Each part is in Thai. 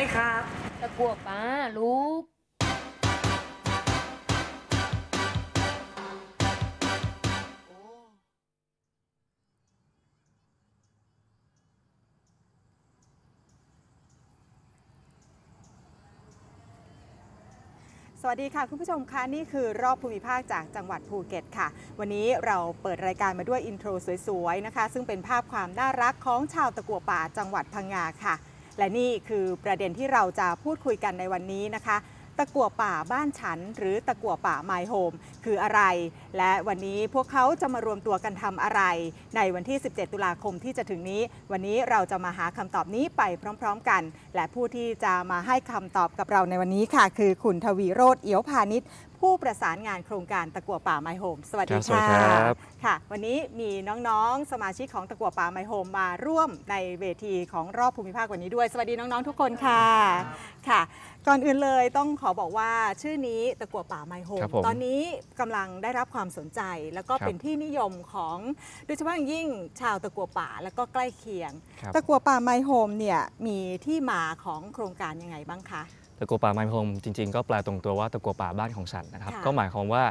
ไหมครับตะกัวป้าลูกสวัสดีค่ะ คุณผู้ชมคะนี่คือรอบภูมิภาคจากจังหวัดภูเก็ตค่ะ วันนี้เราเปิดรายการมาด้วยอินโทรสวย ๆ นะคะ ซึ่งเป็นภาพความน่ารักของชาวตะกัวป่าจังหวัดพังงาค่ะและนี่คือประเด็นที่เราจะพูดคุยกันในวันนี้นะคะ ตะกั่วป่าบ้านฉัน หรือตะกั่วป่าไมโฮมคืออะไร และวันนี้พวกเขาจะมารวมตัวกันทำอะไร ในวันที่ 17 ตุลาคมที่จะถึงนี้ วันนี้เราจะมาหาคำตอบนี้ไปพร้อม ๆกัน และผู้ที่จะมาให้คำตอบกับเราในวันนี้ค่ะ คือ คุณทวีโรธเอียวพาณิชย์ผู้ประสานงานโครงการตะกัวป่าไมโฮม สวัสดีค่ะค่ะ วันนี้มีน้องๆ สมาชิกของตะกัวป่าไมโฮมมาร่วมในเวทีของรอบภูมิภาควันนี้ด้วย สวัสดีน้องๆ ทุกคนค่ะ ค่ะ ก่อนอื่นเลยต้องขอบอกว่าชื่อนี้ตะกัวป่าไมโฮมตอนนี้กำลังได้รับความสนใจ แล้วก็เป็นที่นิยมของโดยเฉพาะยิ่งชาวตะกัวป่าแล้วก็ใกล้เคียง ตะกัวป่าไมโฮมเนี่ยมีที่มาของโครงการยังไงบ้างคะตะกัวป่าไม้พรมจริงๆ ก็แปลตรงตัวว่าตะกัวป่าบ้านของฉันนะครับ ก็หมายความว่า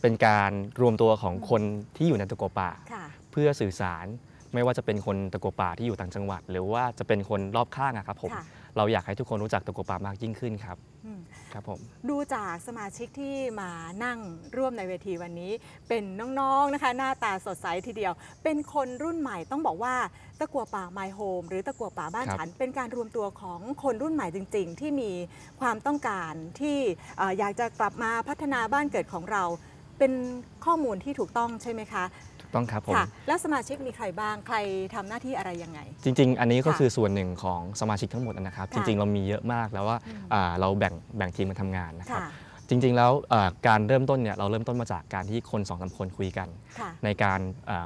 เป็นการรวมตัวของคนที่อยู่ในตะกัวป่าเพื่อสื่อสารไม่ว่าจะเป็นคนตะกัวป่าที่อยู่ต่างจังหวัด หรือว่าจะเป็นคนรอบข้างครับ ผมเราอยากให้ทุกคนรู้จักตะกัวป่ามากยิ่งขึ้นครับครับผมดูจากสมาชิกที่มานั่งร่วมในเวทีวันนี้เป็นน้องๆนนะคะ หน้าตาสดใสทีเดียว เป็นคนรุ่นใหม่ต้องบอกว่า ตะกัวป่าไมโฮมหรือตะกัวป่าบ้านฉัน เป็นการรวมตัวของคนรุ่นใหม่จริง ๆ ที่มีความต้องการที่อยากจะกลับมาพัฒนาบ้านเกิดของเรา เป็นข้อมูลที่ถูกต้องใช่ไหมคะต้องครับผม ค่ะ แล้วสมาชิกมีใครบ้าง ใครทำหน้าที่อะไรยังไง จริง ๆ อันนี้ก็คือส่วนหนึ่งของสมาชิกทั้งหมดนะครับ จริง ๆ เรามีเยอะมากแล้วว่าเราแบ่งแบ่งทีมมาททำงานนะครับค่ะจริง ๆ แล้วการเริ่มต้นเนี่ยเราเริ่มต้นมาจากการที่คนสองสามคนคุยกันค่ะในการ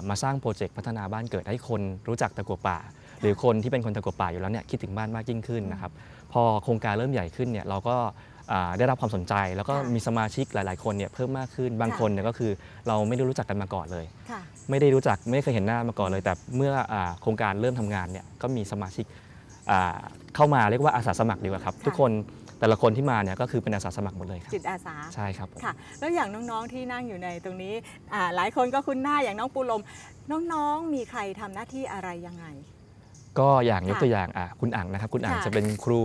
มาสร้างโปรเจกต์พัฒนาบ้านเกิดให้คนรู้จักตะกัวป่า หรือคนที่เป็นคนตะกัวป่าอยู่แล้วเนี่ยคิดถึงบ้านมากยิ่งขึ้นนะครับ พอโครงการเริ่มใหญ่ขึ้นเนี่ยเราก็ได้รับความสนใจแล้วก็มีสมาชิกหลาย ๆ คนเนี่ยเพิ่มมากขึ้นบางคนเนี่ยก็คือเราไม่ได้รู้จักกันมาก่อนเลย ไม่ได้รู้จักไม่เคยเห็นหน้ามาก่อนเลย แต่เมื่อโครงการเริ่มทำงานเนี่ยก็มีสมาชิกเข้ามาเรียกว่าอาสาสมัครดีกว่าครับ ทุกคนแต่ละคนที่มาเนี่ยก็คือเป็นอาสาสมัครหมดเลยครับจิตอาสาใช่ครับค่ะแล้วอย่างน้องๆที่นั่งอยู่ในตรงนี้หลายคนก็คุ้นหน้าอย่างน้องปูลมน้องๆมีใครทำหน้าที่อะไรยังไงก็อย่างยกตัวอย่างคุณอ่างนะครับคุณอ่างจะเป็นครู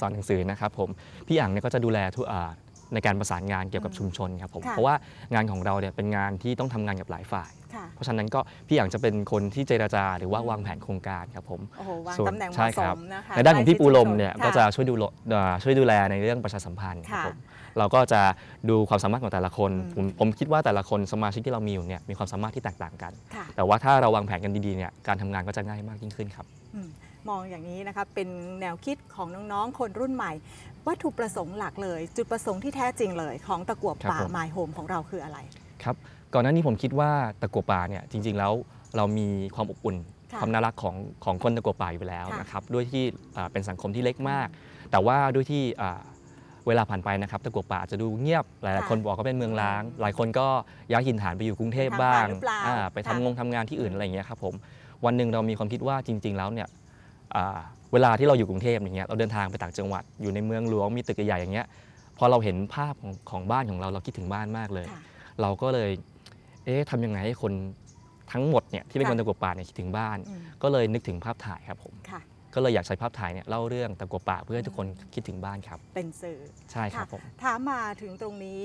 สอนหนังสือนะครับผม พี่อ่างเนี่ยก็จะดูแลทุกอ่าในการประสานงานเกี่ยวกับชุมชนครับผมเพราะว่างานของเราเนี่ยเป็นงานที่ต้องทำงานกับหลายฝ่าย เพราะฉะนั้นก็พี่อย่างจะเป็นคนที่เจรจา หรือว่าวางแผนโครงการครับผมโอ้โหวางตำแหน่งเสมนะคะในด้านของพี่ปูลมเนี่ยก็จะช่วยดูช่วยดูแลในเรื่องประชาสัมพันธ์ครับผมเราก็จะดูความสามารถของแต่ละคนผมผมคิดว่าแต่ละคนสมาชิกที่เรามีอยู่เนี่ยมีความสามารถที่แตกต่างกัน แต่ว่าถ้าเราวางแผนกันดีๆเนี่ยการทำงานก็จะง่ายมากยิ่งขึ้นครับมองอย่างนี้นะคะเป็นแนวคิดของน้องๆคนรุ่นใหม่วัตถุประสงค์หลักเลย จุดประสงค์ที่แท้จริงเลย ของตะกั่วป่าไมโฮมของเราคืออะไรครับก่อนหน้านี้ผมคิดว่าตะกั่วป่าเนี่ย จริง ๆแล้วเรามีความอบอุ่นความน่ารักของของคนตะกั่วป่าอยู่แล้วนะครับ ด้วยที่เป็นสังคมที่เล็กมาก แต่ว่าด้วยที่เวลาผ่านไปนะครับ ตะกั่วป่าจะดูเงียบหลายคนบอกก็เป็นเมืองล้าง หลายคนก็ย้ายหินฐานไปอยู่กรุงเทพบ้างไปทำงงทำงานที่อื่นอะไรอย่างเงี้ยครับผมวันหนึ่งเรามีความคิดว่าจริง ๆแล้วเนี่ยเวลาที่เราอยู่กรุงเทพอย่างเงี้ยเราเดินทางไปต่างจังหวัดอยู่ในเมืองหลวงมีตึกใหญ่อย่างเงี้ยพอเราเห็นภาพของของบ้านของเราเราคิดถึงบ้านมากเลย เราก็เลย เอ๊ะทำยังไงให้คนทั้งหมดเนี่ยที่เป็นคนตะกัวป่าเนี่ยคิดถึงบ้าน ก็เลยนึกถึงภาพถ่ายครับผมก็เลยอยากใช้ภาพถ่ายเนี่ยเล่าเรื่องตะกัวป่าเพื่อให้ทุกคนคิดถึงบ้านครับ เป็นสื่อใช่ครับผมถามมาถึงตรงนี้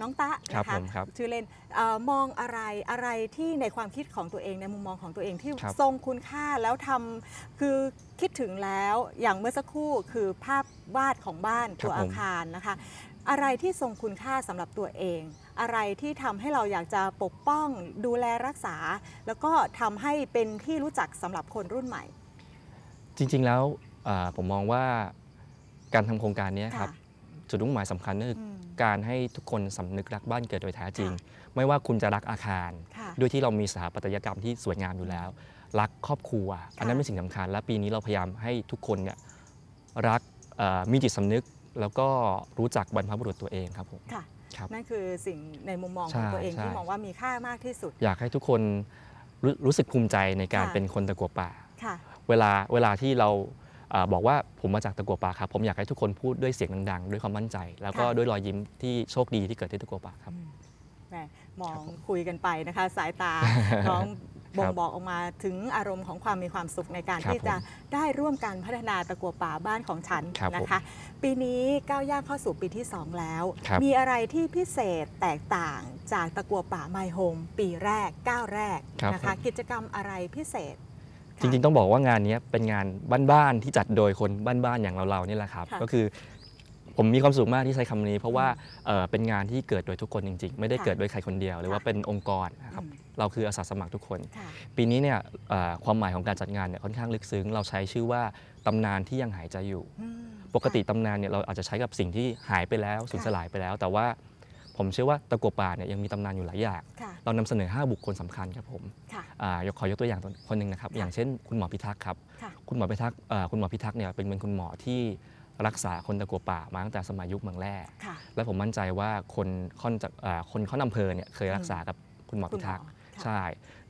น้องตะนะคคะคชื่อเล่นอมองอะไร อะไรที่ในความคิดของตัวเองในมุมมองของตัวเองที่ทรงคุณค่าแล้วทำคือคิดถึงแล้วอย่างเมื่อสักครู่คือภาพวาดของบ้านตัวอาคารนะคะ อะไรที่ทรงคุณค่าสำหรับตัวเอง อะไรที่ทำให้เราอยากจะปกป้อง ดูแลรักษา แล้วก็ทำให้เป็นที่รู้จักสำหรับคนรุ่นใหม่ จริงๆแล้วผมมองว่าการทำโครงการนี้ครับจุดมุ่งหมายสำคัญก็คืการให้ทุกคนสำนึกรักบ้านเกิดโดยแท้จริง ไม่ว่าคุณจะรักอาคาร ด้วยที่เรามีสถาปัตยกรรมที่สวยงามอยู่แล้ว รักครอบครัว อันนั้นเป็นสิ่งสำคัญและปีนี้เราพยายามให้ทุกคนเนี่ยรักมีจิตสำนึก แล้วก็รู้จักบรรพบุรุษตัวเองครับผมนั่นคือสิ่งในมุมมองของตัวเองที่มองว่ามีค่ามากที่สุด อยากให้ทุกคนรู้สึกภูมิใจในการเป็นคนตะกัวป่าเวลาเวลาที่เราบอกว่าผมมาจากตะกัวป่าครับผมอยากให้ทุกคนพูดด้วยเสียงดังๆด้วยความมั่นใจ แล้วก็ด้วยรอยยิ้มที่โชคดีที่เกิดที่ตะกัวป่าครับมองคุยกันไปนะคะสายตาน้องบ่งบอกออกมาถึงอารมณ์ของความมีความสุขในการที่จะได้ร่วมกันพัฒนาตะกัวป่าบ้านของฉันนะคะปีนี้ก้าวย่างเข้าสู่ปีที่2แล้ว มีอะไรที่พิเศษแตกต่างจากตะกัวป่าไมโฮมปีแรกก้าวแรกนะคะกิจกรรมอะไรพิเศษจริงๆ ต้องบอกว่างานนี้เป็นงานบ้าน ๆ ที่จัดโดยคนบ้านๆอย่างเราๆนี่แหละครับก็คือผมมีความสุขมากที่ใช้คำนี้ เพราะว่าเป็นงานที่เกิดโดยทุกคนจริง ๆ ไม่ได้เกิดโดยใครคนเดียว หรือว่าเป็นองค์กรนะครับเราคืออาสาสมัครทุกคน ปีนี้เนี่ยความหมายของการจัดงานเนี่ยค่อนข้างลึกซึ้งเราใช้ชื่อว่าตำนานที่ยังหายใจอยู่ ปกติตำนานเนี่ยเราอาจจะใช้กับสิ่งที่หายไปแล้วสูญสลายไปแล้ว แต่ว่าผมเชื่อว่าตะกัวป่าเนี่ยยังมีตำนานอยู่หลายอย่าง เรานำเสนอ 5 บุคคลสำคัญครับผมยกขอยกตัวอย่างคนหนึ่งนะครับ อย่างเช่นคุณหมอพิทักษ์ครับ คุณหมอพิทักษ์คุณหมอพิทักษ์เนี่ยเป็นเป็นคุณหมอที่รักษาคนตะกัวป่ามาตั้งแต่สมัยยุคเมืองแร่และผมมั่นใจว่าคนค่อนจากคนข้อนอำเภอเนี่ยเคยรักษากับคุณหมอพิทักษ์ ใช่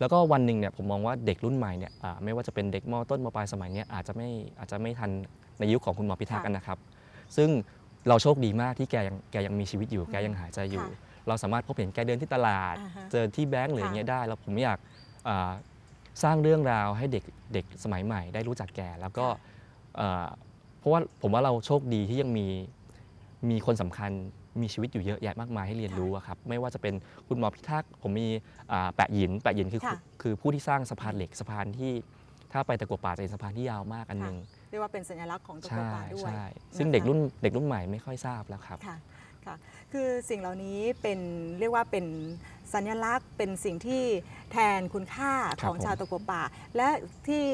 แล้วก็วันหนึ่งเนี่ยผมมองว่าเด็กรุ่นใหม่เนี่ยไม่ว่าจะเป็นเด็กมอต้นมอปลายสมัยนี้อาจจะไม่อาจจะไม่ทันในยุคของคุณหมอพิทักษ์กันนะครับ ซึ่งเราโชคดีมากที่แกยังแกยังมีชีวิตอยู่แกยังหายใจอยู่ เราสามารถพบเห็นแกเดินที่ตลาดเจอที่แบงก์หรืออย่างเงี้ยได้ แล้วผมอยากสร้างเรื่องราวให้เด็กเด็กสมัยใหม่ได้รู้จักแก แล้วก็เพราะว่าผมว่าเราโชคดีที่ยังมีมีคนสำคัญมีชีวิตอยู่เยอะแยะมากมายให้เรียนรู้ครับไม่ว่าจะเป็นคุณหมอพิทักษ์ผมมีแปะหยินแปะหยินคือคือผู้ที่สร้างสะพานเหล็กสะพานที่ ถ้าไปตะกัวป่าจะเห็นสะพานที่ยาวมากอันหนึ่งเรียกว่าเป็น สัญลักษณ์ของตัวปลาด้วยใช่ ซึ่งเด็กรุ่น เด็กรุ่นใหม่ไม่ค่อยทราบแล้วครับค่ะค่ะ คือสิ่งเหล่านี้เป็นเรียกว่าเป็นสัญลักษณ์ เป็นสิ่งที่แทนคุณค่าของชาวตะกัวป่าและที่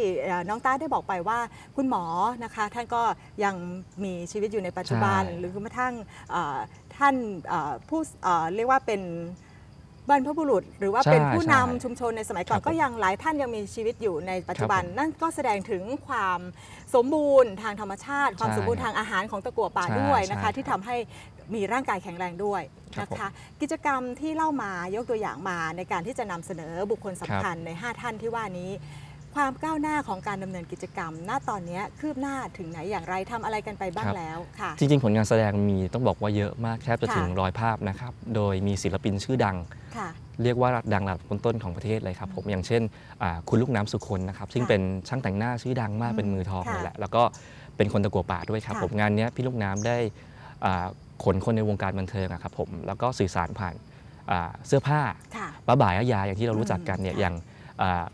น้องต้าได้บอกไปว่าคุณหมอ นะคะ ท่านก็ยังมีชีวิตอยู่ในปัจจุบัน หรือกระทั่งท่านผู้เรียกว่าเป็นบรรพบุรุษหรือว่าเป็นผู้นำชุมชนในสมัยก่อน ก็ยังหลายท่านยังมีชีวิตอยู่ในปัจจุบัน นั่นก็แสดงถึงความสมบูรณ์ทางธรรมชาติ ความสมบูรณ์ทางอาหารของตะกั่วป่าด้วยนะคะ ที่ทำให้มีร่างกายแข็งแรงด้วยนะคะ กิจกรรมที่เล่ามายกตัวอย่างมาในการที่จะนำเสนอบุคคลสำคัญใน 5 ท่านที่ว่านี้ความก้าวหน้าของการดำเนินกิจกรรม ณ ตอนนี้ คืบหน้าถึงไหนอย่างไรทำอะไรกันไปบ้างแล้วค่ะ จริงๆ ผลงานแสดงมี ต้องบอกว่าเยอะมากแทบจะถึงร้อยภาพนะครับ โดยมีศิลปินชื่อดัง เรียกว่าดังระดับต้นๆ ของประเทศเลยครับ ผม อย่างเช่นคุณลูกน้ำสุคนนะครับ ซึ่งเป็นช่างแต่งหน้าชื่อดังมากเป็นมือทองเลยแหละแล้วก็เป็นคนตะกัวป่าด้วยครับผม งานนี้พี่ลูกน้ำได้ขนคนในวงการบันเทิงครับผม แล้วก็สื่อสารผ่านเสื้อผ้าป้าบ่ายอายาอย่างที่เรารู้จักกันเนี่ย อย่าง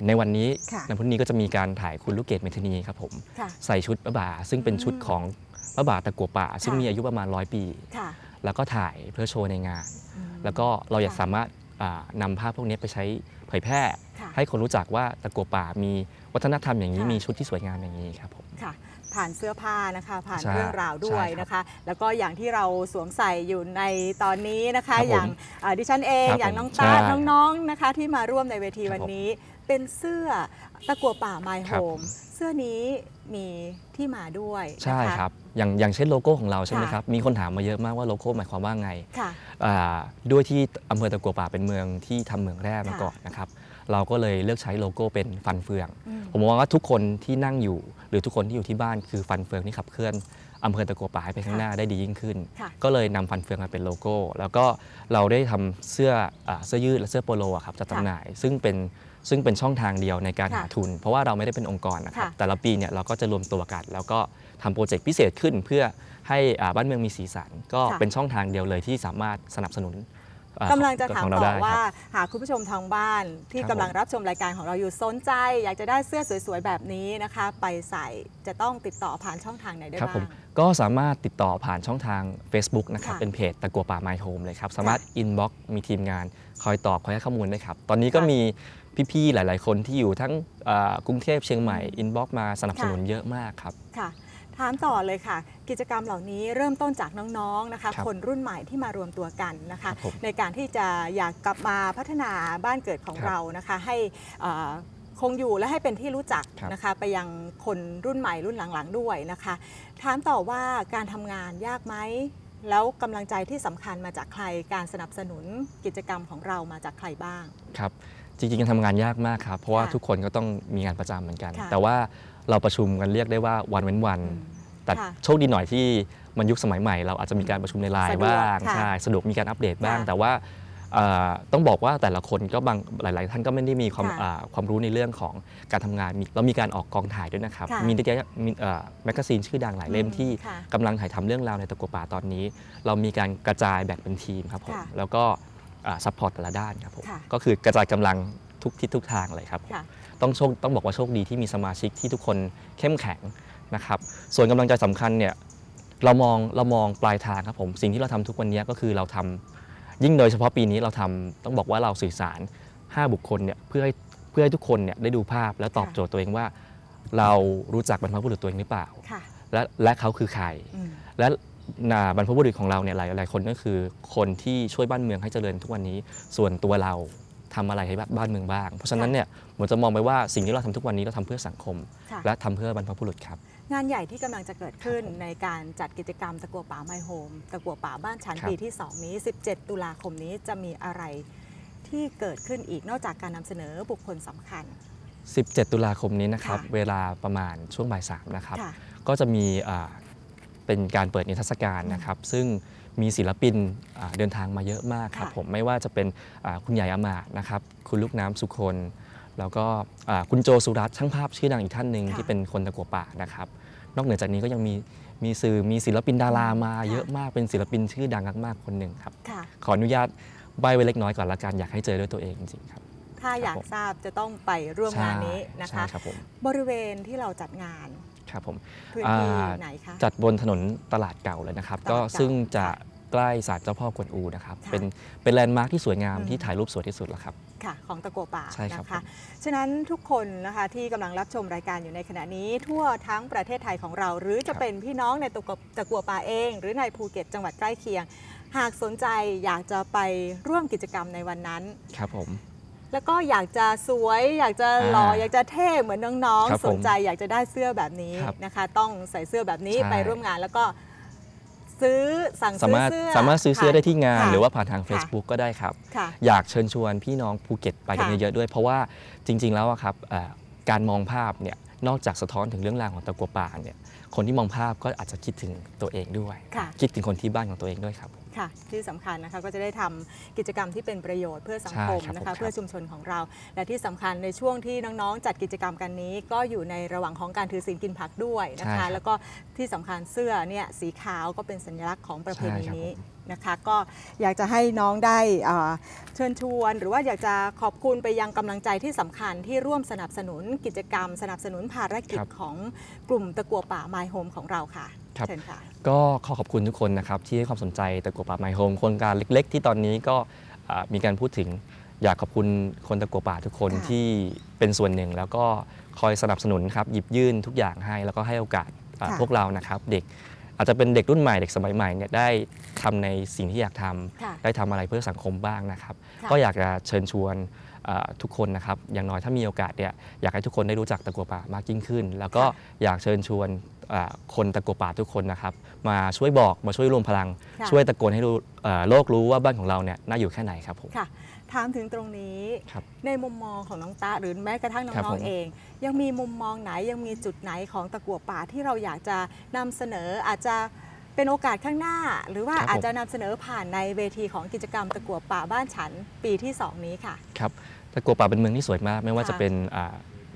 ในวันนี้ในพุ่งนี้ก็จะมีการถ่ายคุณลูกเกดเมทนีครับผมใส่ชุดพระบาซึ่งเป็นชุดของพระบาตะกัวป่า ซึ่งมีอายุประมาณร้อยปีแล้วก็ถ่ายเพื่อโชว์ในงาน แล้วก็เราอยากสามารถนำภาพพวกนี้ไปใช้เผยแพร่ ให้คนรู้จักว่าตะกัวป่ามีวัฒนธรรมอย่างนี้มีชุดที่สวยงามอย่างนี้ครับผมผ่านเสื้อผ้านะคะ ผ่านเรื่องราวด้วยนะคะ แล้วก็อย่างที่เราสวมใส่อยู่ในตอนนี้นะคะ อย่างดิฉันเองอย่างน้องตาน้องๆนะคะ ที่มาร่วมในเวทีวันนี้เป็นเสื้อตะกัวป่าไมโฮม เสื้อนี้มีที่มาด้วย ใช่ครับอย่างอย่างเช่นโลโก้ของเราใช่ไหมครับ มีคนถามมาเยอะมากว่าโลโก้หมายความว่าไง ด้วยที่อำเภอตะกัวป่าเป็นเมืองที่ทำเหมืองแร่มาก่อนนะครับ เราก็เลยเลือกใช้โลโก้เป็นฟันเฟือง ผมมองว่าทุกคนที่นั่งอยู่หรือทุกคนที่อยู่ที่บ้านคือฟันเฟืองที่ขับเคลื่อนอำเภอตะกัวป่าให้ไปข้างหน้าได้ดียิ่งขึ้น ก็เลยนำฟันเฟืองมาเป็นโลโก้ แล้วก็เราได้ทำเสื้อเสื้อยืดและเสื้อโปโลครับจัดจำหน่าย ซึ่งเป็นซึ่งเป็นช่องทางเดียวในการหาทุน เพราะว่าเราไม่ได้เป็นองค์กรนะครับแต่ละปีเนี่ยเราก็จะรวมตัวกันแล้วก็ทำโปรเจกต์พิเศษขึ้นเพื่อให้บ้านเมืองมีสีสัน ก็เป็นช่องทางเดียวเลยที่สามารถสนับสนุนกำลังจะถามต่อว่า หากคุณผู้ชมทางบ้านที่กำลังรับชมรายการของเราอยู่สนใจ อยากจะได้เสื้อสวยๆแบบนี้นะคะไปใส่จะต้องติดต่อผ่านช่องทางไหนได้บ้างก็สามารถติดต่อผ่านช่องทาง Facebook นะครับเป็นเพจตะกัวป่าไมโฮมเลยครับสามารถอินบ็อกซ์มีทีมงาน คอยตอบคอยให้ข้อมูลได้ครับตอนนี้ก็มีพี่ๆ หลายๆ คนที่อยู่ทั้งกรุงเทพเชียงใหม่อินบ็อกมาสนับสนุนเยอะมากครับค่ะถามต่อเลยค่ะ กิจกรรมเหล่านี้เริ่มต้นจากน้องๆนะคะคคนรุ่นใหม่ที่มารวมตัวกันนะคะคในการที่จะอยากกลับมาพัฒนาบ้านเกิดของเรานะคะ ให้คงอยู่และให้เป็นที่รู้จักนะคะ ไปยังคนรุ่นใหม่รุ่นหลัง ๆ ด้วยนะคะ ถามต่อว่าการทำงานยากไหมแล้วกำลังใจที่สำคัญมาจากใครการสนับสนุนกิจกรรมของเรามาจากใครบ้างครับจริงๆการทำงานยากมากครับ เพราะว่าทุกคนก็ต้องมีงานประจำเหมือนกัน แต่ว่าเราประชุมกันเรียกได้ว่าวันเว้นวัน แต่โชคดีหน่อยที่มันยุคสมัยใหม่เราอาจจะมีการประชุมในไลน์บ้างใช่สะดวกมีการอัปเดตบ้าง แต่ว่า ต้องบอกว่าแต่ละคนก็บางหลายๆ ท่านก็ไม่ได้มีความความรู้ในเรื่องของการทำงานมีเรามีการออกกองถ่ายด้วยนะครับ มีเิตยสมีแมกกาซีนชื่อดังหลายเล่มที่กำกำลังถ่ายทำเรื่องราวในตะกัวป่าตอนนี้ เรามีการกระจายแบ่งเป็นทีมครับผม แล้วก็ซัพพอร์ตแต่ละด้านครับผมก็คือกระจายกำลังทุกทิศทุกทางเลยครับต้องโชคต้องบอกว่าโชคดีที่มีสมาชิกที่ทุกคนเข้มแข็งนะครับส่วนกำลังใจสำคัญเนี่ยเรามองเรามองปลายทางครับผมสิ่งที่เราทำทุกวันนี้ก็คือเราทำยิ่งโดยเฉพาะปีนี้เราทำต้องบอกว่าเราสื่อสาร 5 บุคคลเนี่ยเพื่อให้เพื่อให้ทุกคนเนี่ยได้ดูภาพและตอบโจทย์ตัวเองว่า เรารู้จักบรรพบุรุษตัวเองหรือเปล่าและและเขาคือใครและบรรพบุรุษของเราเนี่ยหลายหลายคนก็คือ คนที่ช่วยบ้านเมืองให้เจริญทุกวันนี้ ส่วนตัวเราทำอะไรให้บ้านเมืองบ้างเพราะฉะนั้นเนี่ยผมจะมองไปว่าสิ่งที่เราทำทุกวันนี้เราทำเพื่อสังคม และทำเพื่อบรรพบุรุษครับงานใหญ่ที่กำลังจะเกิดขึ้นในการจัดกิจกรรมตะกัวป่าไมโฮมตะกัวป่าบ้านชั้นปีที่2นี้17 ตุลาคมนี้จะมีอะไรที่เกิดขึ้นอีกนอกจากการนำเสนอบุคคลสำคัญ 17 ตุลาคมนี้นะครับ เวลาประมาณช่วงบ่ายสามนะครับ ก็จะมีเป็นการเปิดนิทรรศการนะครับ ซึ่งมีศิลปินเดินทางมาเยอะมากครับผมไม่ว่าจะเป็นคุณใหญ่อมาตนะครับคุณลูกน้ำสุคน แล้วก็คุณโจสุรัตช่างภาพชื่อดังอีกท่านหนึ่ง ที่เป็นคนตะกัวป่านะครับ นอกเหนือจากนี้ก็ยังมีมีสื่อมีศิลปินดารามาเยอะมากเป็นศิลปินชื่อดังมากๆคนหนึ่งครับขออนุญาตใบไว้เล็กน้อยก่อนละกันอยากให้เจอด้วยตัวเองจริงๆครับ ถ้าอยากทราบจะต้องไปร่วมงานนี้นะคะบบริเวณที่เราจัดงานครับผมจัดบนถนนตลาดเก่าเลยนะครับ ก็ซึ่งจะใกล้ศาลเจ้าพ่อกวนอูนะครับ เป็นเป็นแลนด์มาร์คที่สวยงามที่ถ่ายรูปสวยที่สุดแล้วครับค่ะของตะโกป่าใช่ครับะคะฉะนั้นทุกคนนะคะที่กำลังรับชมรายการอยู่ในขณะนี้ ทั่วทั้งประเทศไทยของเรา หรือจะเป็นพี่น้องในตะกตะกัวป่าเอง หรือในภูเก็ตจังหวัดใกล้เคียง หากสนใจอยากจะไปร่วมกิจกรรมในวันนั้น ครับผมแล้วก็อยากจะสวยอยากจะหล่ออยากจะเท่เหมือนน้องๆสนใจอยากจะได้เสื้อแบบนี้นะคะต้องใส่เสื้อแบบนี้ไปร่วมงานแล้วก็ซื้อ สั่งสาซื้อมารถสามารถซื้อเสื้อได้ที่งาน หรือว่าผ่านทาง Facebook ก็ได้ครับอยากเชิญชวนพี่น้องภูเก็ตไปกันเยอะๆด้วย เพราะว่าจริง ๆ แล้วครับการมองภาพเนี่ยนอกจากสะท้อนถึงเรื่องราวของตะกัวป่าเนี่ยคนที่มองภาพก็อาจจะคิดถึงตัวเองด้วยคคิดถึงคนที่บ้านของตัวเองด้วยครับค่ะที่สำคัญนะคะก็จะได้ทำกิจกรรมที่เป็นประโยชน์เพื่อสังคมนะคะ เพื่อชุมชนของเรา และที่สำคัญในช่วงที่น้องๆจัดกิจกรรมกันนี้ก็อยู่ในระหว่างของการถือศีลกินผักด้วยนะคะ แล้วก็ที่สำคัญเสื้อเนี่ยสีขาวก็เป็นสัญลักษณ์ของประเพณีนี้นะคะ ก็อยากจะให้น้องได้เชิญชวน หรือว่าอยากจะขอบคุณไปยังกำลังใจที่สำคัญที่ร่วมสนับสนุนกิจกรรม สนับสนุนภารกิจของกลุ่มตะกัวป่าไมโฮมของเราค่ะคเชิญค่ะก็ขอขอบคุณทุกคนนะครับที่ให้ความสนใจตะกัวป่าไมโฮมโครงการเล็กๆ ที่ตอนนี้ก็มีการพูดถึงอยากขอบคุณคนตะกัวป่าทุกคนที่เป็นส่วนหนึ่ง แล้วก็คอยสนับสนุนครับหยิบยื่นทุกอย่างให้ แล้วก็ให้โอกาสพวกเรานะครับ เด็กอาจจะเป็นเด็กรุ่นใหม่เด็กสมัยใหม่เนี่ยได้ทำในสิ่งที่อยากทำได้ทำอะไรเพื่อสังคมบ้างนะครับ ก็อยากจะเชิญชวนทุกคนนะครับอย่างน้อยถ้ามีโอกาสเนี่ยอยากให้ทุกคนได้รู้จักตะกัวป่ามากยิ่งขึ้น แล้วก็อยากเชิญชวนคนตะกัวป่าทุกคนนะครับ มาช่วยบอกมาช่วยรวมพลังช่วยตะโกนให้โลกรู้ว่าบ้านของเราเนี่ยน่าอยู่แค่ไหนครับผมค่ะถามถึงตรงนี้ ในมุมมองของน้องตาหรือแม้กระทั่งน้องๆเอง ยังมีมุมมองไหนยังมีจุดไหนของตะกัวป่าที่เราอยากจะนำเสนออาจจะเป็นโอกาสข้างหน้า หรือว่าอาจจะนำเสนอผ่านในเวทีของกิจกรรมตะกัวป่าบ้านฉันปีที่2นี้ค่ะ ครับตะกัวป่าเป็นเมืองที่สวยมาก ไม่ว่าจะเป็น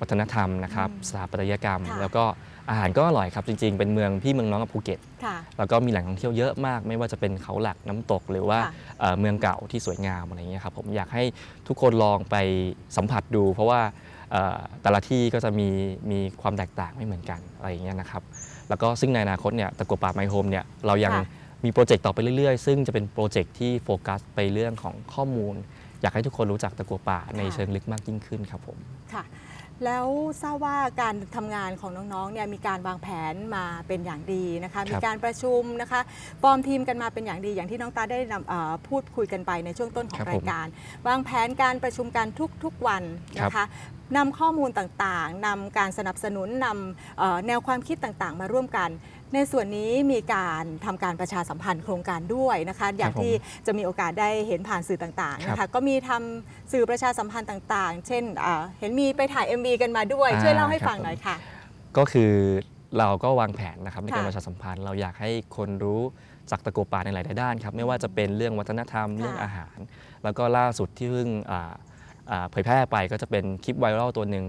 วัฒนธรรมนะครับสถาปัตยกรรม แล้วก็อาหารก็อร่อยครับจริงๆ เป็นเมืองพี่เมืองน้องกับภูเก็ตแล้วก็มีแหล่งท่องเที่ยวเยอะมาก ไม่ว่าจะเป็นเขาหลักน้ำตก หรือว่าเมืองเก่าที่สวยงามอะไรเงี้ยครับผมอยากให้ทุกคนลองไปสัมผัสดู เพราะว่าแต่ละที่ก็จะมีมีความแตกต่างไม่เหมือนกันอะไรเงี้ยนะครับ แล้วก็ซึ่งในอนาคตเนี่ยตะกัวป่าไมโฮมเนี่ยเรายังมีโปรเจกต์ต่อไปเรื่อย ๆ ซึ่งจะเป็นโปรเจกต์ที่โฟกัส ไปเรื่องของข้อมูล อยากให้ทุกคนรู้จักตะกัวป่าในเชิงลึกมากยิ่งขึ้นครับผมค่ะแล้วทราบว่าการทำงานของน้องๆเนี่ยมีการวางแผนมาเป็นอย่างดีนะคะ มีการประชุมนะคะฟอร์มทีมกันมาเป็นอย่างดี อย่างที่น้องตาได้พูดคุยกันไปในช่วงต้นของรายการ วางแผนการประชุมกันทุกๆวันนะคะนำข้อมูลต่างๆ นำการสนับสนุนนำแนวความคิดต่างๆ มาร่วมกันในส่วนนี้มีการทำการประชาสัมพันธ์โครงการด้วยนะคะอย่างที่จะมีโอกาสได้เห็นผ่านสื่อต่างๆนะคะก็มีทำสื่อประชาสัมพันธ์ต่างๆ เช่นเห็นมีไปถ่าย MV กันมาด้วย ช่วยเล่าให้ฟังหน่อยค่ะก็คือเราก็วางแผนนะครับในการประชาสัมพันธ์เราอยากให้คนรู้จากตะโกป่าในหลายด้านครับไม่ว่าจะเป็นเรื่องวัฒนธรรมเรื่องอาหาร แล้วก็ล่าสุดที่เพิ่งเผยแพร่ไปก็จะเป็นคลิปไวรัลตัวหนึ่ง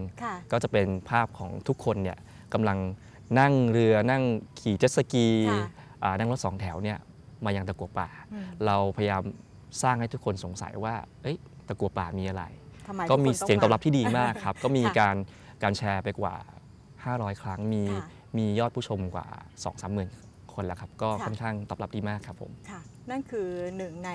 ก็จะเป็นภาพของทุกคนเนี่ยกำลังนั่งเรือนั่งขี่เจ็ตสกีนั่งรถสองแถวเนี่ยมายังตะกัวป่า เราพยายามสร้างให้ทุกคนสงสัยว่าตะกัวป่ามีอะไร ก็มีเสียงตอบรับที่ดีมากครับ ก็มีการการแชร์ไปกว่า 500 ครั้งมีมียอดผู้ชมกว่า 2 3ม0 0 0คนแล้วครับก็ค่อนข้างตอบรับดีมากครับผมค่ะ นั่นคือหนึ่งใน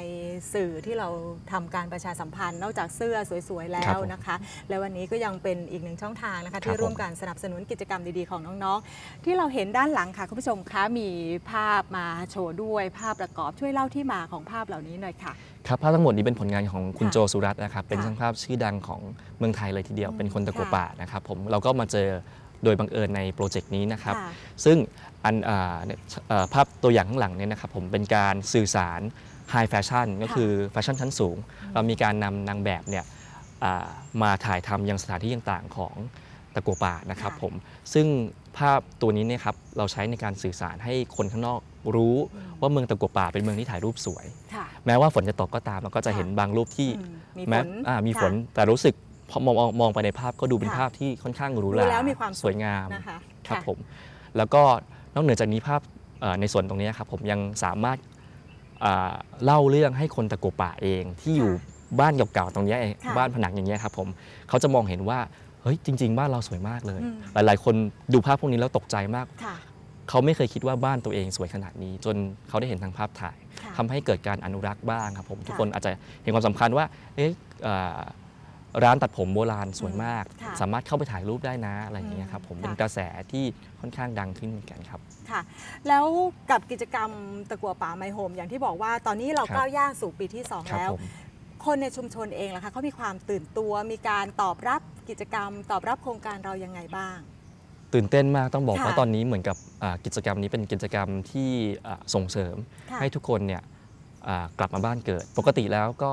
สื่อที่เราทำการประชาสัมพันธ์นอกจากเสื้อสวยๆแล้วนะคะ และวันนี้ก็ยังเป็นอีกหนึ่งช่องทางนะคะ ที่ร่วมกันสนับสนุนกิจกรรมดี ๆ ของน้อง ๆ ที่เราเห็นด้านหลังค่ะ คุณผู้ชมคะมีภาพมาโชว์ด้วย ภาพประกอบช่วยเล่าที่มาของภาพเหล่านี้หน่อยค่ะ ครับภาพทั้งหมดนี้เป็นผลงานของคุณโจสุรัตน์นะครับเป็นช่างภาพชื่อดังของเมืองไทยเลยทีเดียวเป็นคนตะกัวป่านะครับผมเราก็มาเจอโดยบังเอิญในโปรเจกต์นี้นะครับ ซึ่งอันภาพตัวอย่างข้างหลังเนี่ยนะครับผมเป็นการสื่อสารไฮแฟชั่นก็คือแฟชั่นชั้นสูง เรามีการนำนางแบบเนี่ยมาถ่ายทำยังสถานที่ต่าง ๆของตะกัวป่านะครับผม ซึ่งภาพตัวนี้เนี่ยครับเราใช้ในการสื่อสารให้คนข้างนอกรู้ว่าเมืองตะกัวป่าเป็นเมืองที่ถ่ายรูปสวย แม้ว่าฝนจะตกก็ตามมันก็จะเห็นบางรูปที่มีฝนแต่รู้สึกพอมองมองไปในภาพก็ดูเป็นภาพที่ค่อนข้างหรูหราแล้วมีความสวยงามนะคะครับผม แล้วก็นอกเหนือจากนี้ภาพในส่วนตรงนี้ครับผมยังสามารถเล่าเรื่องให้คนตะโกป่าเองที่อยู่บ้านเก่าๆตรงนี้บ้านผนังอย่างเงี้ยครับผมเขาจะมองเห็นว่าเฮ้ยจริง ๆ บ้านเราสวยมากเลย หลายๆ คนดูภาพพวกนี้แล้วตกใจมากเขาไม่เคยคิดว่าบ้านตัวเอง สวยขนาดนี้ จนเขาได้เห็นทางภาพถ่าย ทำให้เกิดการอนุรักษ์บ้างครับผม ทุกคนอาจจะเห็นความสำคัญว่าเอ๊ะร้านตัดผมโบราณสวยมาก สามารถเข้าไปถ่ายรูปได้นะอะไรอย่างเงี้ยครับผมเป็นกระแสที่ค่อนข้างดังขึ้นเหมือนกันครับค่ะ แล้วกับกิจกรรมตะกัวป่าไมโฮมอย่างที่บอกว่าตอนนี้เราก้าวย่างสู่ปีที่2แล้ว คนในชุมชนเองล่ะคะเขามีความตื่นตัวมีการตอบรับกิจกรรม ตอบรับโครงการเรายังไงบ้าง ตื่นเต้นมากต้องบอกว่าตอนนี้เหมือนกับกิจกรรมนี้เป็นกิจกรรมที่ส่งเสริมให้ทุกคนเนี่ยกลับมาบ้านเกิด ปกติแล้วก็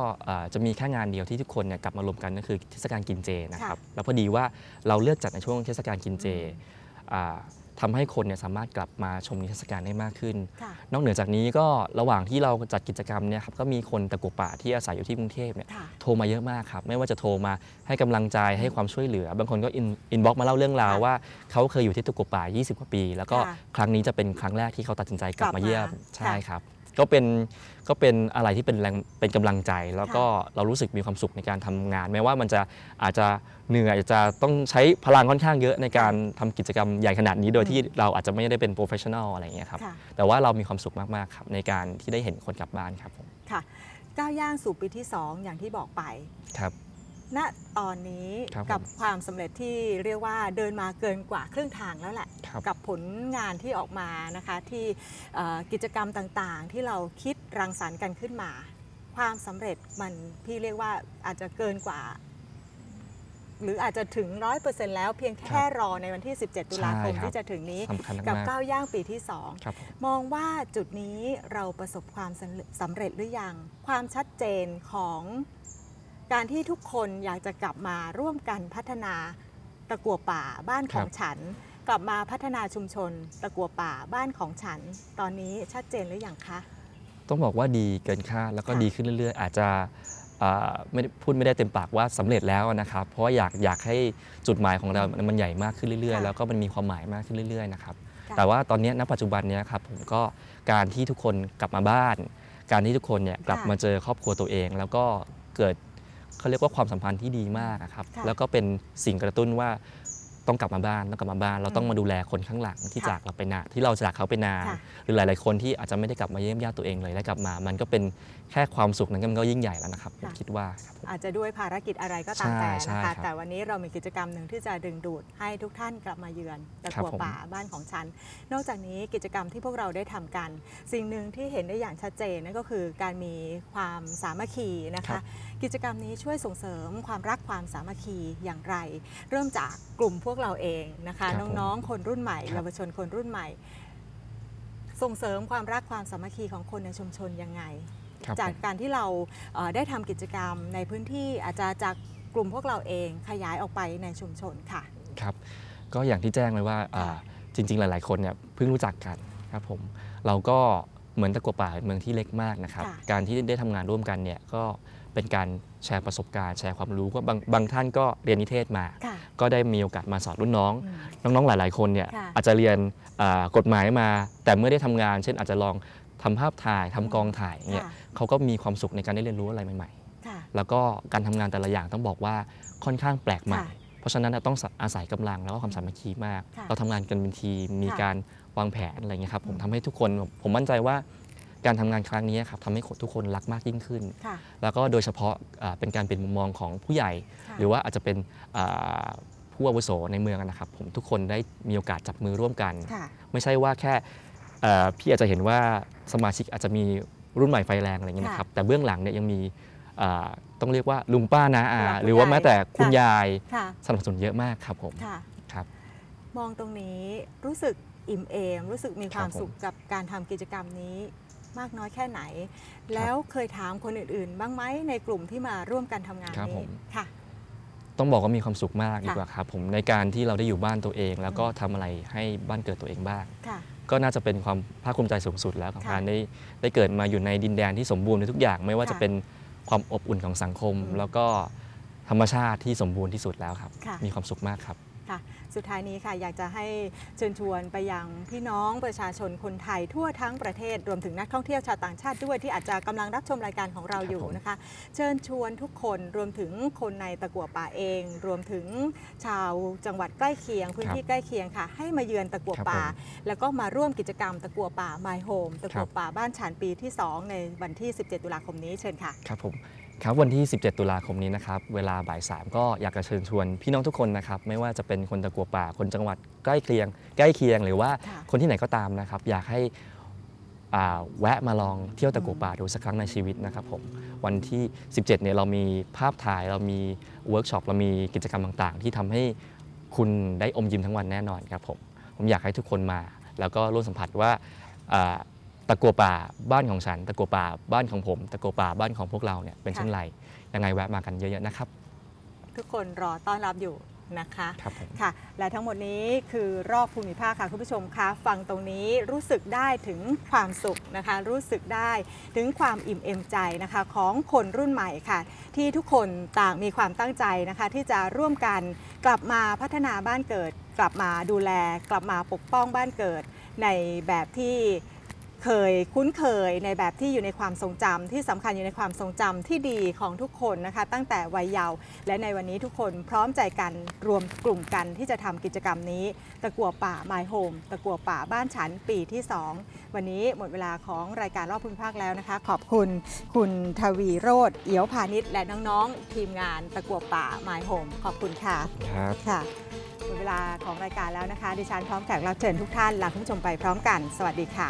จะมีแค่งานเดียวที่ทุกคนเนี่ยกลับมารวมกันก็คือเทศกาลกินเจนะครับแล้วพอดีว่าเราเลือกจัดในช่วงเทศกาลกินเจทำให้คนเนี่ยสามารถกลับมาชมนิทรรศการได้มากขึ้น นอกเหนือจากนี้ก็ระหว่างที่เราจัดกิจกรรมเนี่ยครับก็มีคนตะกุป่าที่อาศัยอยู่ที่กรุงเทพเนี่ยโทรมาเยอะมากครับ ไม่ว่าจะโทรมาให้กำลังใจให้ความช่วยเหลือบางคนก็อินบ็อกมาเล่าเรื่องราวว่าเขาเคยอยู่ที่ตะกุป่า 20กว่าปีแล้วก็ครั้งนี้จะเป็นครั้งแรกที่เขาตัดสินใจกลับมาเยี่ยมใช่ครับก็เป็นก็เป็นอะไรที่เป็นแรงเป็นกำลังใจ แล้วก็เรารู้สึกมีความสุขในการทำงาน แม้ว่ามันจะอาจจะเหนื่อยอาจจะต้องใช้พลังค่อนข้างเยอะในการทำกิจกรรมใหญ่ขนาดนี้ โดยที่เราอาจจะไม่ได้เป็นโปรเฟชชั่นอลอะไรอย่างเงี้ยครับ แต่ว่าเรามีความสุขมากๆครับ ในการที่ได้เห็นคนกลับบ้านครับผมค่ะ ก้าวย่างสู่ปีที่ 2 อย่างที่บอกไปครับณตอนนี้กับความสำเร็จที่เรียกว่าเดินมาเกินกว่าครึ่งทางแล้วแหละกับผลงานที่ออกมานะคะที่กิจกรรมต่างๆ ที่เราคิดรังสรรค์กันขึ้นมา ความสำเร็จมันพี่เรียกว่าอาจจะเกินกว่า หรืออาจจะถึงรร้ออยเเป์ซ็นต์แล้วเพียงแค่รอในวันที่ 17ตุลาคมคที่จะถึงนี้กับก้าวย่างปีที่2องมองว่าจุดนี้เราประสบความสสำเร็จหรือยังความชัดเจนของการที่ทุกคนอยากจะกลับมาร่วมกันพัฒนาตะกัวป่าบ้านของฉัน กลับมาพัฒนาชุมชนตะกัวป่าบ้านของฉัน ตอนนี้ชัดเจนหรืออยังคะ ต้องบอกว่าดีเกินคาดแล้วก็ดีขึ้นเรื่อย ๆ อาจจะไม่พูดไม่ได้เต็มปากว่าสำเร็จแล้วนะครับ เพราะอยากอยากให้จุดหมายของเรา มันใหญ่มากขึ้นเรื่อย ๆ แล้วก็มันมีความหมายมากขึ้นเรื่อยๆนะครับแต่ว่าตอนนี้ณ ปัจจุบันนี้ครับผมก็การที่ทุกคนกลับมาบ้าน การที่ทุกคนเนี่ยกลับมาเจอครอบครัวตัวเอง แล้วก็เกิดเขาเรียกว่าความสัมพันธ์ที่ดีมากครับ แล้วก็เป็นสิ่งกระตุ้นว่าต้องกลับมาบ้านต้องกลับมาบ้าน เราต้องมาดูแลคนข้างหลัง ที่จากเราไปนานที่เราจากเขาไปนานหรือหลาย ๆคนที่อาจจะไม่ได้กลับมาเยี่ยมญาติตัวเองเลยและกลับมา มันก็เป็นแค่ความสุขนั้นก็ยิ่งใหญ่แล้วนะครับผมคิดว่าอาจจะด้วยภารกิจอะไรก็ตามแต่นะคะแต่วันนี้เรามีกิจกรรมหนึ่งที่จะดึงดูดให้ทุกท่านกลับมาเยือนตะกัวป่าบ้านของฉัน นอกจากนี้กิจกรรมที่พวกเราได้ทำกัน สิ่งหนึ่งที่เห็นได้อย่างชัดเจนนั่นก็คือการมีความสามัคคีนะคะกิจกรรมนี้ช่วยส่งเสริมความรักความสามัคคีอย่างไร เริ่มจากกลุ่มพวกเราเองนะคะน้องๆ คนรุ่นใหม่เยาวชนคนรุ่นใหม่ ส่งเสริมความรักความสามัคคีของคนในชุมชนยังไงจากการที่เราได้ทำกิจกรรมในพื้นที่อาจจะจากกลุ่มพวกเราเองขยายออกไปในชุมชนค่ะครับ ก็อย่างที่แจ้งเลยว่าจริงๆ หลายๆคนเนี่ยเพิ่งรู้จักกันครับผมเราก็เหมือนตะกัวป่าเมืองที่เล็กมากนะครับการที่ได้ทำงานร่วมกันเนี่ยก็เป็นการแชร์ประสบการณ์ แชร์ความรู้ก็บางบางท่านก็เรียนนิเทศมา ก็ได้มีโอกาสมาสอนรุ่นน้อง น้องๆหลายๆคนเนี่ยอาจจะเรียนกฎหมายมา แต่เมื่อได้ทำงานเช่นอาจจะลองทำภาพถ่ายทำกองถ่ายเนี่ยเขาก็มีความสุขในการได้เรียนรู้อะไรใหม่ๆ แล้วก็การทำงานแต่ละอย่างต้องบอกว่าค่อนข้างแปลกใหม่ เพราะฉะนั้นต้องอาศัยกำลังแล้วก็ความสามัคคีมาก เราทำงานกันเป็นทีมมีการวางแผนอะไรเงี้ยครับผมทำให้ทุกคนผมมั่นใจว่า การทำงานครั้งนี้ครับทำให้ทุกคนรักมากยิ่งขึ้นแล้วก็โดยเฉพาะเป็นการเป็นมุมมองของผู้ใหญ่ หรือว่าอาจจะเป็นผู้อาวุโสในเมืองนะครับผมทุกคนได้มีโอกาสจับมือร่วมกัน ไม่ใช่ว่าแค่พี่อาจจะเห็นว่าสมาชิกอาจจะมีรุ่นใหม่ไฟแรงอะไรเงี้ยนะครับ แต่เบื้องหลังเนี่ยยังมีต้องเรียกว่าลุงป้านะาหรือว่าแม้แต่คุณยายสนับสนุนเยอะมากครับผมครับ มองตรงนี้รู้สึกอิ่มเอมรู้สึกมีความสุขกับการทำกิจกรรมนี้มากน้อยแค่ไหน แล้วเคยถามคนอื่นๆ บ้างไหมในกลุ่มที่มาร่วมกันทำงานนี้ค่ะต้องบอกว่ามีความสุขมากดีกว่าครับผมในการที่เราได้อยู่บ้านตัวเอง แล้วก็ทำอะไรให้บ้านเกิดตัวเองบ้างก็น่าจะเป็นความภาคภูมิใจสูงสุดแล้วของการได้ได้เกิดมาอยู่ในดินแดนที่สมบูรณ์ในทุกอย่างไม่ว่าจะเป็นความอบอุ่นของสังคม แล้วก็ธรรมชาติที่สมบูรณ์ที่สุดแล้วครับ มีความสุขมากครับสุดท้ายนี้ค่ะอยากจะให้เชิญชวนไปยังพี่น้องประชาชนคนไทยทั่วทั้งประเทศรวมถึงนักท่องเที่ยวชาวต่างชาติด้วยที่อาจจะกำลังรับชมรายการของเราอยู่นะคะ เชิญชวนทุกคนรวมถึงคนในตะกัวป่าเอง รวมถึงชาวจังหวัดใกล้เคียง พื้นที่ใกล้เคียงค่ะ ให้มาเยือนตะกัวป่า แล้วก็มาร่วมกิจกรรมตะกัวป่า My Home ตะกัวป่าบ้านฉานปีที่2ในวันที่ 17 ตุลาคมนี้เชิญค่ะ ครับผมครับวันที่ 17 ตุลาคมนี้นะครับเวลาบ่ายสามก็อยากจะเชิญชวนพี่น้องทุกคนนะครับไม่ว่าจะเป็นคนตะกัวป่าคนจังหวัดใกล้เคียง ใกล้เคียง หรือว่าคนที่ไหนก็ตามนะครับ อยากให้แวะมาลองเที่ยวตะกัวป่าดูสักครั้งในชีวิตนะครับผมวันที่ 17เนี่ยเรามีภาพถ่าย เรามีเวิร์กช็อปเรามีกิจกรรมต่าง ๆ ที่ทำให้คุณได้อมยิ้มทั้งวันแน่นอนครับผมผมอยากให้ทุกคนมา แล้วก็ร่วมสัมผัสว่าตะกัวป่าบ้านของฉันตะกัวป่าบ้านของผม ตะกัวป่าบ้านของพวกเราเนี่ยเป็นเช่นไรยังไงแวะมากันเยอะๆนะครับ ทุกคนรอต้อนรับอยู่นะคะครับค่ะและทั้งหมดนี้คือรอบภูมิภาคค่ะคุณผู้ชมคะฟังตรงนี้รู้สึกได้ถึงความสุขนะคะรู้สึกได้ถึงความอิ่มเอมใจนะคะของคนรุ่นใหม่ค่ะ ที่ทุกคนต่างมีความตั้งใจนะคะ ที่จะร่วมกัน กลับมาพัฒนาบ้านเกิด กลับมาดูแล กลับมาปกป้องบ้านเกิดในแบบที่เคยคุ้นเคยในแบบที่อยู่ในความทรงจำที่สำคัญอยู่ในความทรงจำที่ดีของทุกคนนะคะ ตั้งแต่วัยเยาว์และในวันนี้ทุกคนพร้อมใจกันรวมกลุ่มกันที่จะทำกิจกรรมนี้ ตะกัวป่าไมโฮมตะกัวป่าบ้านฉันปีที่ 2 วันนี้หมดเวลาของรายการรอบพื้นภาคแล้วนะคะ ขอบคุณ คุณทวีโรธเอียวพาณิชย์และน้อง ๆ ทีมงาน ตะกัวป่าไมโฮมขอบคุณค่ะ ครับค่ะหมดเวลาของรายการแล้วนะคะดิฉันพร้อมแขกรับเชิญทุกท่านลาคุณผู้ชมไปพร้อมกัน สวัสดีค่ะ